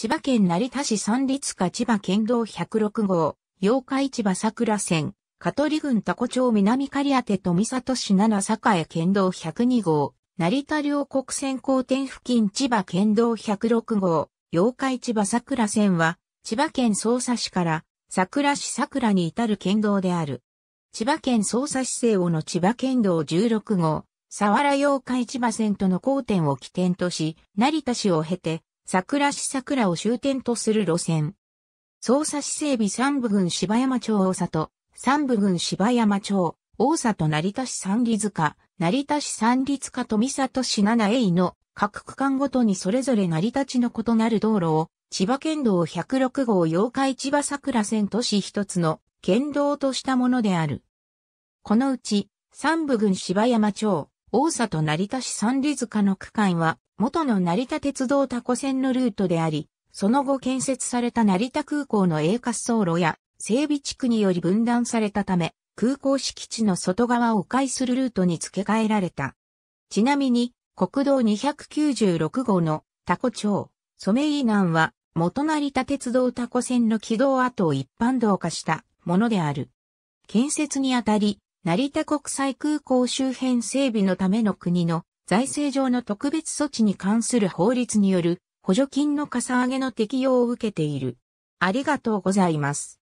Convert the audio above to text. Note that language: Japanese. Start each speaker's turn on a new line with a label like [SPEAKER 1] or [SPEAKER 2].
[SPEAKER 1] 千葉県成田市三立家千葉県道106号、八日市場桜線、香取郡多古町南刈当富里市七栄県道102号、成田両国線交点付近千葉県道106号、八日市場桜線は、千葉県匝瑳市から桜市桜に至る県道である。千葉県匝瑳市西尾の千葉県道16号、佐原八日市場線との交点を起点とし、成田市を経て、桜市桜を終点とする路線。匝瑳市整備三部郡芝山町大里、三部郡芝山町、大里成田市三里塚、成田市三里塚三里市七栄の各区間ごとにそれぞれ成り立ちの異なる道路を、千葉県道106号八日千葉桜線都市一つの県道としたものである。このうち、三部郡芝山町、大里成田市三里塚の区間は、元の成田鉄道タコ線のルートであり、その後建設された成田空港の A 滑走路や整備地区により分断されたため、空港敷地の外側を迂回するルートに付け替えられた。ちなみに、国道296号のタコ町、ソメイ南は、元成田鉄道タコ線の軌道跡を一般道化したものである。建設にあたり、成田国際空港周辺整備のための国の財政上の特別措置に関する法律による補助金のかさ上げの適用を受けている。ありがとうございます。